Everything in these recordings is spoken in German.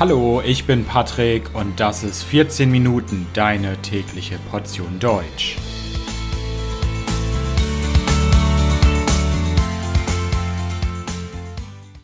Hallo, ich bin Patrick und das ist 14 Minuten deine tägliche Portion Deutsch.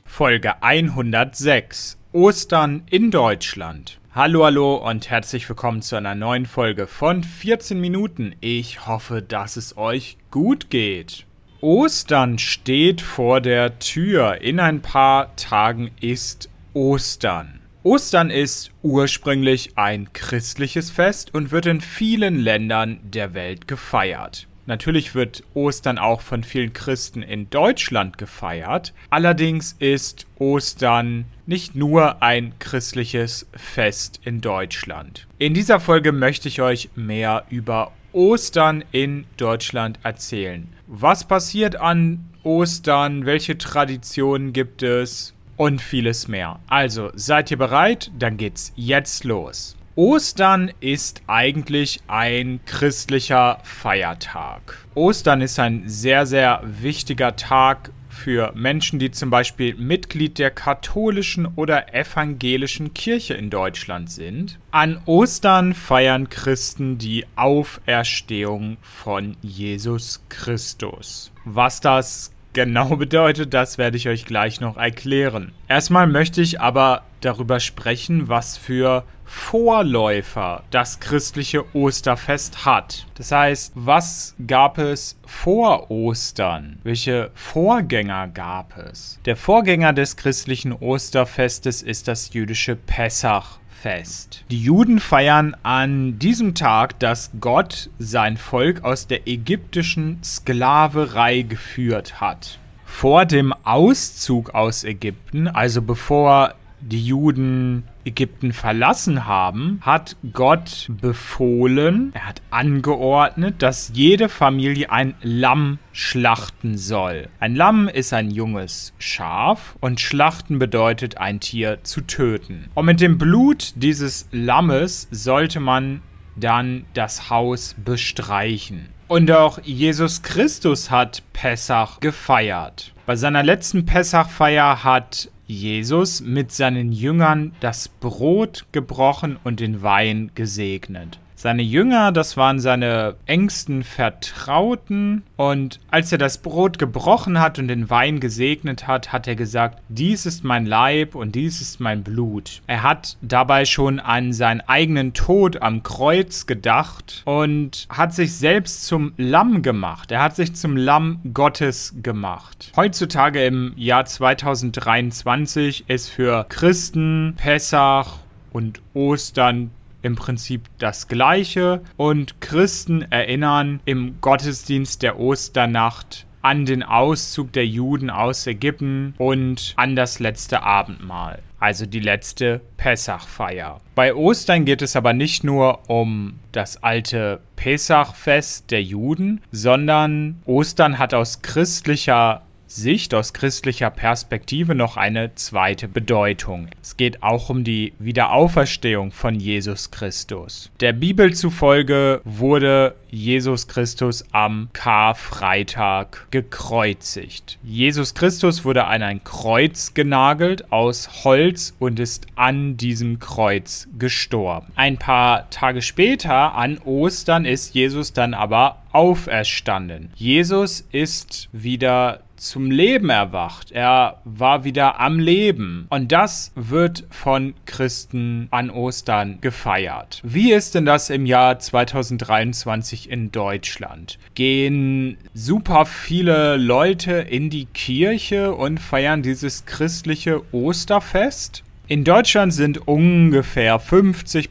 Folge 106 Ostern in Deutschland. Hallo, hallo und herzlich willkommen zu einer neuen Folge von 14 Minuten. Ich hoffe, dass es euch gut geht. Ostern steht vor der Tür. In ein paar Tagen ist Ostern. Ostern ist ursprünglich ein christliches Fest und wird in vielen Ländern der Welt gefeiert. Natürlich wird Ostern auch von vielen Christen in Deutschland gefeiert. Allerdings ist Ostern nicht nur ein christliches Fest in Deutschland. In dieser Folge möchte ich euch mehr über Ostern in Deutschland erzählen. Was passiert an Ostern? Welche Traditionen gibt es? und vieles mehr. Also seid ihr bereit? Dann geht's jetzt los. Ostern ist eigentlich ein christlicher Feiertag. Ostern ist ein sehr, sehr wichtiger Tag für Menschen, die zum Beispiel Mitglied der katholischen oder evangelischen Kirche in Deutschland sind. An Ostern feiern Christen die Auferstehung von Jesus Christus. Was das genau bedeutet, das werde ich euch gleich noch erklären. Erstmal möchte ich aber darüber sprechen, was für Vorläufer das christliche Osterfest hat. Das heißt, was gab es vor Ostern? Welche Vorgänger gab es? Der Vorgänger des christlichen Osterfestes ist das jüdische Pessach. Fest. Die Juden feiern an diesem Tag, dass Gott sein Volk aus der ägyptischen Sklaverei geführt hat. Vor dem Auszug aus Ägypten, also bevor die Juden Ägypten verlassen haben, hat Gott befohlen, er hat angeordnet, dass jede Familie ein Lamm schlachten soll. Ein Lamm ist ein junges Schaf und schlachten bedeutet ein Tier zu töten. Und mit dem Blut dieses Lammes sollte man dann das Haus bestreichen. Und auch Jesus Christus hat Pessach gefeiert. Bei seiner letzten Pessachfeier hat Jesus mit seinen Jüngern das Brot gebrochen und den Wein gesegnet. Seine Jünger, das waren seine engsten Vertrauten. Und als er das Brot gebrochen hat und den Wein gesegnet hat, hat er gesagt, dies ist mein Leib und dies ist mein Blut. Er hat dabei schon an seinen eigenen Tod am Kreuz gedacht und hat sich selbst zum Lamm gemacht. Er hat sich zum Lamm Gottes gemacht. Heutzutage im Jahr 2023 ist für Christen Pessach und Ostern im Prinzip das Gleiche und Christen erinnern im Gottesdienst der Osternacht an den Auszug der Juden aus Ägypten und an das letzte Abendmahl, also die letzte Pessachfeier. Bei Ostern geht es aber nicht nur um das alte Pessachfest der Juden, sondern Ostern hat aus christlicher Sicht aus christlicher Perspektive noch eine zweite Bedeutung. Es geht auch um die Wiederauferstehung von Jesus Christus. Der Bibel zufolge wurde Jesus Christus am Karfreitag gekreuzigt. Jesus Christus wurde an ein Kreuz genagelt aus Holz und ist an diesem Kreuz gestorben. Ein paar Tage später, an Ostern, ist Jesus dann aber auferstanden. Jesus ist wieder zum Leben erwacht. Er war wieder am Leben. Und das wird von Christen an Ostern gefeiert. Wie ist denn das im Jahr 2023 in Deutschland? Gehen super viele Leute in die Kirche und feiern dieses christliche Osterfest? In Deutschland sind ungefähr 50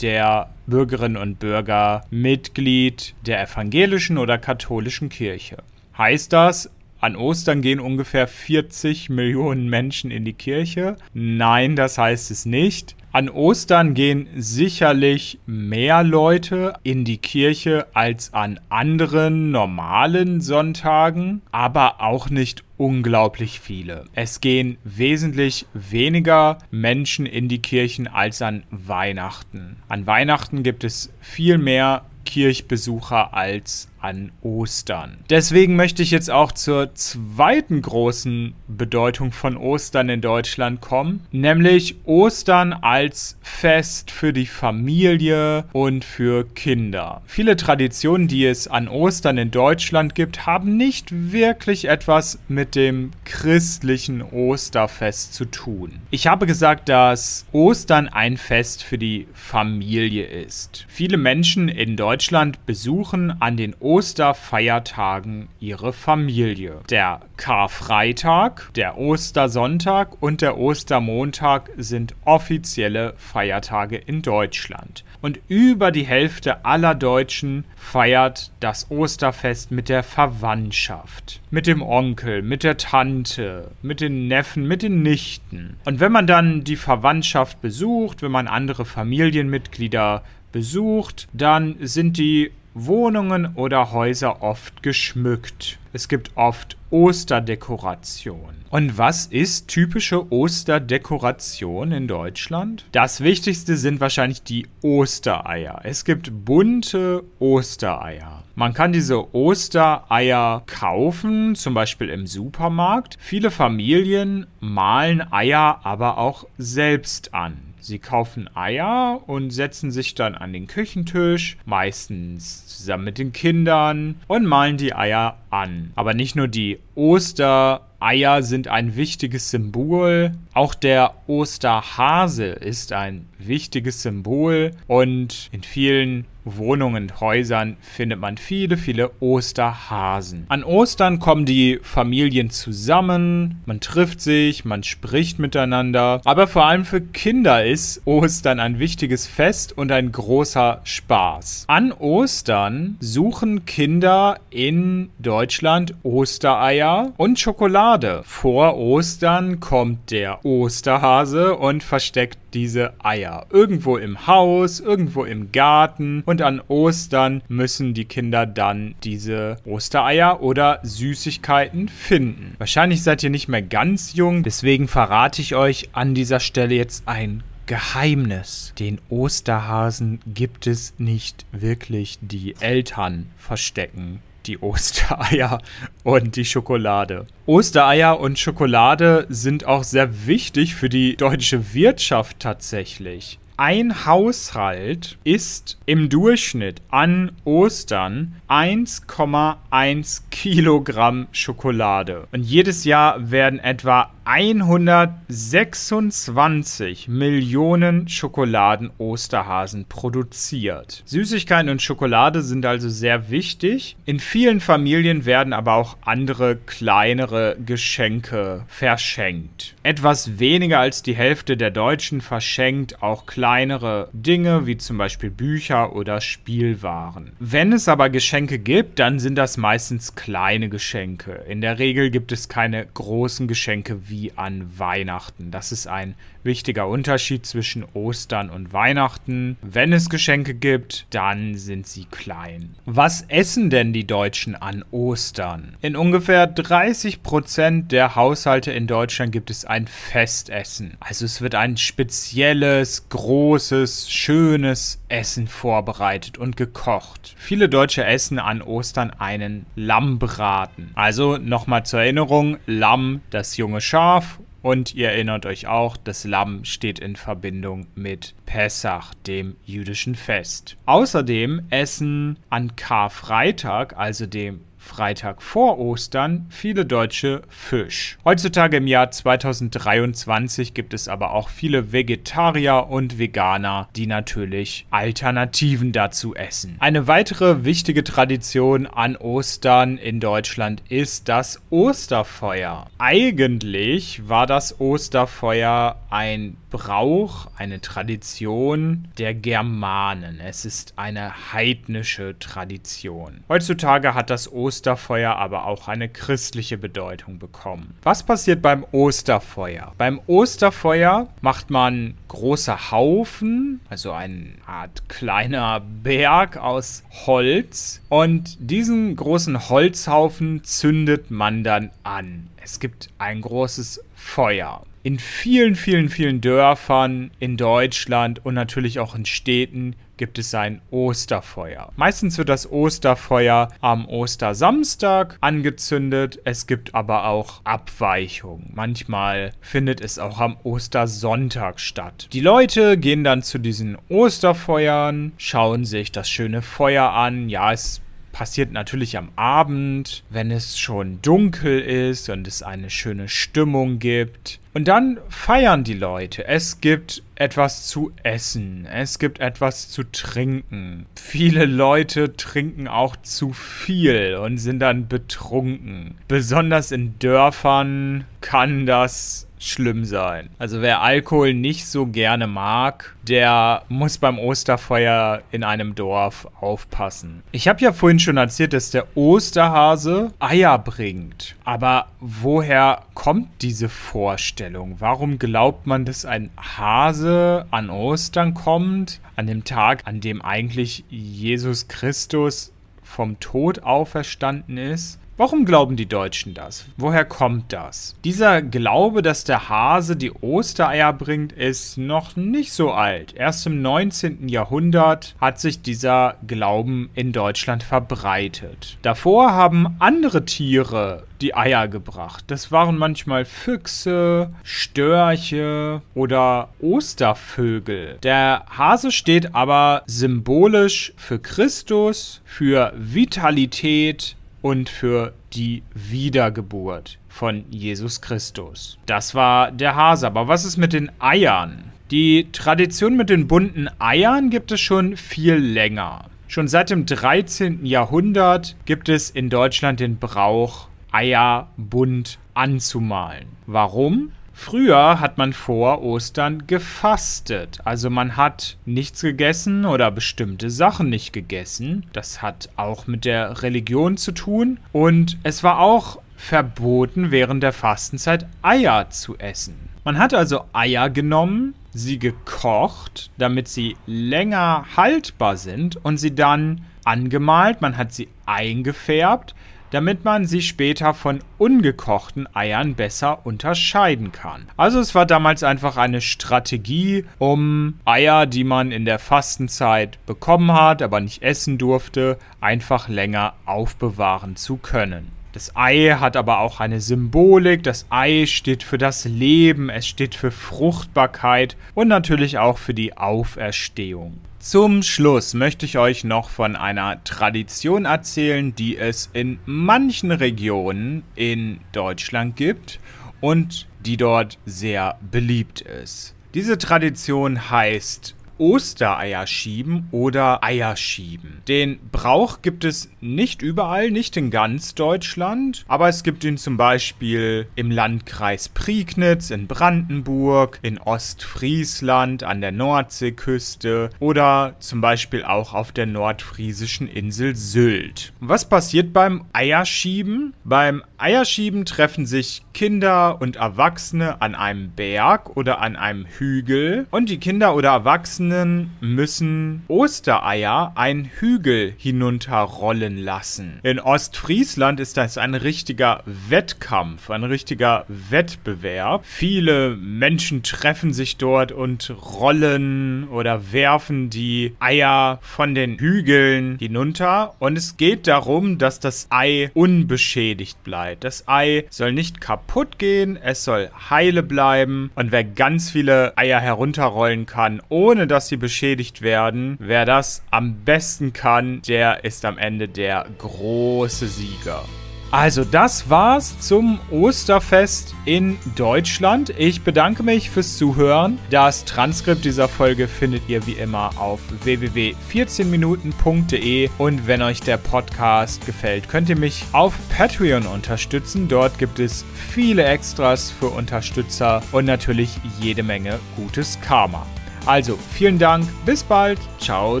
der Bürgerinnen und Bürger Mitglied der evangelischen oder katholischen Kirche heißt das, an Ostern gehen ungefähr 40 Millionen Menschen in die Kirche. Nein, das heißt es nicht. An Ostern gehen sicherlich mehr Leute in die Kirche als an anderen normalen Sonntagen, aber auch nicht unglaublich viele. Es gehen wesentlich weniger Menschen in die Kirchen als an Weihnachten. An Weihnachten gibt es viel mehr Kirchbesucher als an Ostern. Deswegen möchte ich jetzt auch zur zweiten großen Bedeutung von Ostern in Deutschland kommen, nämlich Ostern als Fest für die Familie und für Kinder. Viele Traditionen, die es an Ostern in Deutschland gibt, haben nicht wirklich etwas mit dem christlichen Osterfest zu tun. Ich habe gesagt, dass Ostern ein Fest für die Familie ist. Viele Menschen in Deutschland besuchen an den Ostern Osterfeiertagen ihre Familie. Der Karfreitag, der Ostersonntag und der Ostermontag sind offizielle Feiertage in Deutschland. Und über die Hälfte aller Deutschen feiert das Osterfest mit der Verwandtschaft, mit dem Onkel, mit der Tante, mit den Neffen, mit den Nichten. Und wenn man dann die Verwandtschaft besucht, wenn man andere Familienmitglieder besucht, dann sind die Wohnungen oder Häuser oft geschmückt. Es gibt oft Osterdekoration. Und was ist typische Osterdekoration in Deutschland? Das wichtigste sind wahrscheinlich die Ostereier. Es gibt bunte Ostereier. Man kann diese Ostereier kaufen, zum Beispiel im Supermarkt. Viele Familien malen Eier aber auch selbst an. Sie kaufen Eier und setzen sich dann an den Küchentisch, meistens zusammen mit den Kindern, und malen die Eier an. Aber nicht nur die Ostereier sind ein wichtiges Symbol, auch der Osterhase ist ein wichtiges Symbol und in vielen Wohnungen und Häusern findet man viele, viele Osterhasen. An Ostern kommen die Familien zusammen, man trifft sich, man spricht miteinander. Aber vor allem für Kinder ist Ostern ein wichtiges Fest und ein großer Spaß. An Ostern suchen Kinder in Deutschland Ostereier und Schokolade. Vor Ostern kommt der Osterhase und versteckt diese Eier. Irgendwo im Haus, irgendwo im Garten und und an Ostern müssen die Kinder dann diese Ostereier oder Süßigkeiten finden. Wahrscheinlich seid ihr nicht mehr ganz jung, deswegen verrate ich euch an dieser Stelle jetzt ein Geheimnis. Den Osterhasen gibt es nicht wirklich. Die Eltern verstecken die Ostereier und die Schokolade. Ostereier und Schokolade sind auch sehr wichtig für die deutsche Wirtschaft tatsächlich ein Haushalt isst im Durchschnitt an Ostern 1,1 Kilogramm Schokolade. Und jedes Jahr werden etwa 126 Millionen Schokoladen-Osterhasen produziert. Süßigkeiten und Schokolade sind also sehr wichtig. In vielen Familien werden aber auch andere kleinere Geschenke verschenkt. Etwas weniger als die Hälfte der Deutschen verschenkt auch kleinere Dinge wie zum Beispiel Bücher oder Spielwaren. Wenn es aber Geschenke gibt, dann sind das meistens kleine Geschenke. In der Regel gibt es keine großen Geschenke wie wie an Weihnachten. Das ist ein wichtiger Unterschied zwischen Ostern und Weihnachten. Wenn es Geschenke gibt, dann sind sie klein. Was essen denn die Deutschen an Ostern? In ungefähr 30% Prozent der Haushalte in Deutschland gibt es ein Festessen. Also es wird ein spezielles, großes, schönes Essen vorbereitet und gekocht. Viele Deutsche essen an Ostern einen Lammbraten. Also nochmal zur Erinnerung, Lamm, das junge Schaf Schaf und ihr erinnert euch auch, das Lamm steht in Verbindung mit Pessach, dem jüdischen Fest. Außerdem essen an Karfreitag, also dem Freitag vor Ostern viele Deutsche Fisch. Heutzutage im Jahr 2023 gibt es aber auch viele Vegetarier und Veganer, die natürlich Alternativen dazu essen. Eine weitere wichtige Tradition an Ostern in Deutschland ist das Osterfeuer. Eigentlich war das Osterfeuer ein Brauch, eine Tradition der Germanen. Es ist eine heidnische Tradition. Heutzutage hat das Osterfeuer aber auch eine christliche Bedeutung bekommen. Was passiert beim Osterfeuer? Beim Osterfeuer macht man große Haufen, also eine Art kleiner Berg aus Holz und diesen großen Holzhaufen zündet man dann an. Es gibt ein großes Feuer in vielen, vielen, vielen Dörfern in Deutschland und natürlich auch in Städten gibt es ein Osterfeuer. Meistens wird das Osterfeuer am Ostersamstag angezündet. Es gibt aber auch Abweichungen. Manchmal findet es auch am Ostersonntag statt. Die Leute gehen dann zu diesen Osterfeuern, schauen sich das schöne Feuer an. Ja, es passiert natürlich am Abend, wenn es schon dunkel ist und es eine schöne Stimmung gibt. Und dann feiern die Leute. Es gibt etwas zu essen. Es gibt etwas zu trinken. Viele Leute trinken auch zu viel und sind dann betrunken. Besonders in Dörfern kann das schlimm sein. Also wer Alkohol nicht so gerne mag, der muss beim Osterfeuer in einem Dorf aufpassen. Ich habe ja vorhin schon erzählt, dass der Osterhase Eier bringt. Aber woher kommt diese Vorstellung? Warum glaubt man, dass ein Hase an Ostern kommt, an dem Tag, an dem eigentlich Jesus Christus vom Tod auferstanden ist Warum glauben die Deutschen das? Woher kommt das? Dieser Glaube, dass der Hase die Ostereier bringt, ist noch nicht so alt. Erst im 19. Jahrhundert hat sich dieser Glauben in Deutschland verbreitet. Davor haben andere Tiere die Eier gebracht. Das waren manchmal Füchse, Störche oder Ostervögel. Der Hase steht aber symbolisch für Christus, für Vitalität, und für die Wiedergeburt von Jesus Christus. Das war der Hase. Aber was ist mit den Eiern? Die Tradition mit den bunten Eiern gibt es schon viel länger. Schon seit dem 13. Jahrhundert gibt es in Deutschland den Brauch, Eier bunt anzumalen. Warum? Früher hat man vor Ostern gefastet. Also man hat nichts gegessen oder bestimmte Sachen nicht gegessen. Das hat auch mit der Religion zu tun. Und es war auch verboten, während der Fastenzeit Eier zu essen. Man hat also Eier genommen, sie gekocht, damit sie länger haltbar sind und sie dann angemalt, man hat sie eingefärbt, damit man sie später von ungekochten Eiern besser unterscheiden kann. Also es war damals einfach eine Strategie, um Eier, die man in der Fastenzeit bekommen hat, aber nicht essen durfte, einfach länger aufbewahren zu können. Das Ei hat aber auch eine Symbolik. Das Ei steht für das Leben, es steht für Fruchtbarkeit und natürlich auch für die Auferstehung. Zum Schluss möchte ich euch noch von einer Tradition erzählen, die es in manchen Regionen in Deutschland gibt und die dort sehr beliebt ist. Diese Tradition heißt Ostereier schieben oder Eier schieben. Den Brauch gibt es nicht überall, nicht in ganz Deutschland, aber es gibt ihn zum Beispiel im Landkreis Prignitz, in Brandenburg, in Ostfriesland, an der Nordseeküste oder zum Beispiel auch auf der nordfriesischen Insel Sylt. Was passiert beim Eierschieben? Beim Eierschieben treffen sich Kinder und Erwachsene an einem Berg oder an einem Hügel und die Kinder oder Erwachsenen müssen Ostereier einen Hügel hinunterrollen lassen. In Ostfriesland ist das ein richtiger Wettkampf, ein richtiger Wettbewerb. Viele Menschen treffen sich dort und rollen oder werfen die Eier von den Hügeln hinunter und es geht darum, dass das Ei unbeschädigt bleibt. Sicherheit. Das Ei soll nicht kaputt gehen, es soll heile bleiben. Und wer ganz viele Eier herunterrollen kann, ohne dass sie beschädigt werden, wer das am besten kann, der ist am Ende der große Sieger. Also das war's zum Osterfest in Deutschland. Ich bedanke mich fürs Zuhören. Das Transkript dieser Folge findet ihr wie immer auf www.14minuten.de und wenn euch der Podcast gefällt, könnt ihr mich auf Patreon unterstützen. Dort gibt es viele Extras für Unterstützer und natürlich jede Menge gutes Karma. Also vielen Dank, bis bald, ciao,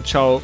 ciao.